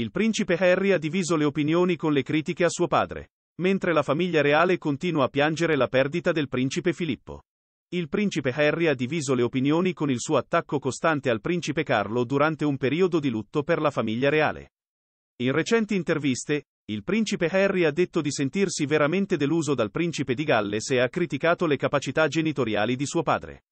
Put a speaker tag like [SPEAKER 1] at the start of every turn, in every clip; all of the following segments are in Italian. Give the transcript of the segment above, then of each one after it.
[SPEAKER 1] Il principe Harry ha diviso le opinioni con le critiche a suo padre, mentre la famiglia reale continua a piangere la perdita del principe Filippo. Il principe Harry ha diviso le opinioni con il suo attacco costante al principe Carlo durante un periodo di lutto per la famiglia reale. In recenti interviste, il principe Harry ha detto di sentirsi veramente deluso dal principe di Galles e ha criticato le capacità genitoriali di suo padre.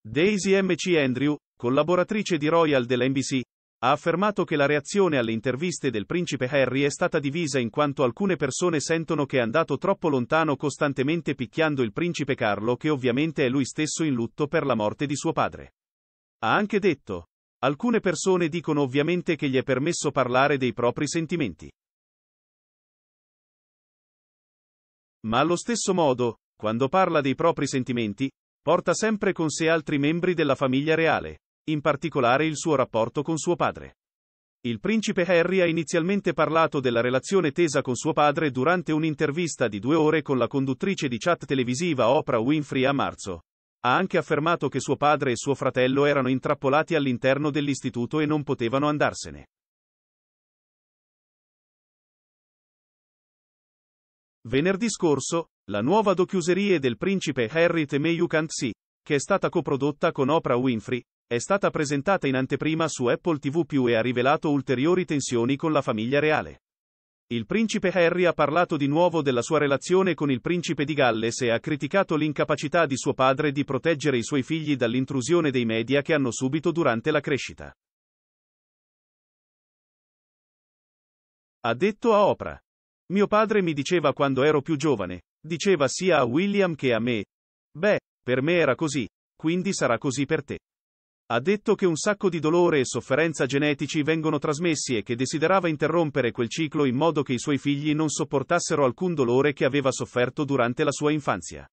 [SPEAKER 1] Daisy M.C. Andrew, collaboratrice di Royal della NBC, ha affermato che la reazione alle interviste del principe Harry è stata divisa in quanto alcune persone sentono che è andato troppo lontano costantemente picchiando il principe Carlo che ovviamente è lui stesso in lutto per la morte di suo padre. Ha anche detto. Alcune persone dicono ovviamente che gli è permesso parlare dei propri sentimenti. Ma allo stesso modo, quando parla dei propri sentimenti, porta sempre con sé altri membri della famiglia reale in particolare il suo rapporto con suo padre. Il principe Harry ha inizialmente parlato della relazione tesa con suo padre durante un'intervista di due ore con la conduttrice di chat televisiva Oprah Winfrey a marzo. Ha anche affermato che suo padre e suo fratello erano intrappolati all'interno dell'istituto e non potevano andarsene. Venerdì scorso, la nuova docuserie del principe Harry The May You Can't See, che è stata coprodotta con Oprah Winfrey, è stata presentata in anteprima su Apple TV e ha rivelato ulteriori tensioni con la famiglia reale. Il principe Harry ha parlato di nuovo della sua relazione con il principe di Galles e ha criticato l'incapacità di suo padre di proteggere i suoi figli dall'intrusione dei media che hanno subito durante la crescita. Ha detto a Oprah. Mio padre mi diceva quando ero più giovane, diceva sia a William che a me. Beh, per me era così, quindi sarà così per te. Ha detto che un sacco di dolore e sofferenza genetici vengono trasmessi e che desiderava interrompere quel ciclo in modo che i suoi figli non sopportassero alcun dolore che aveva sofferto durante la sua infanzia.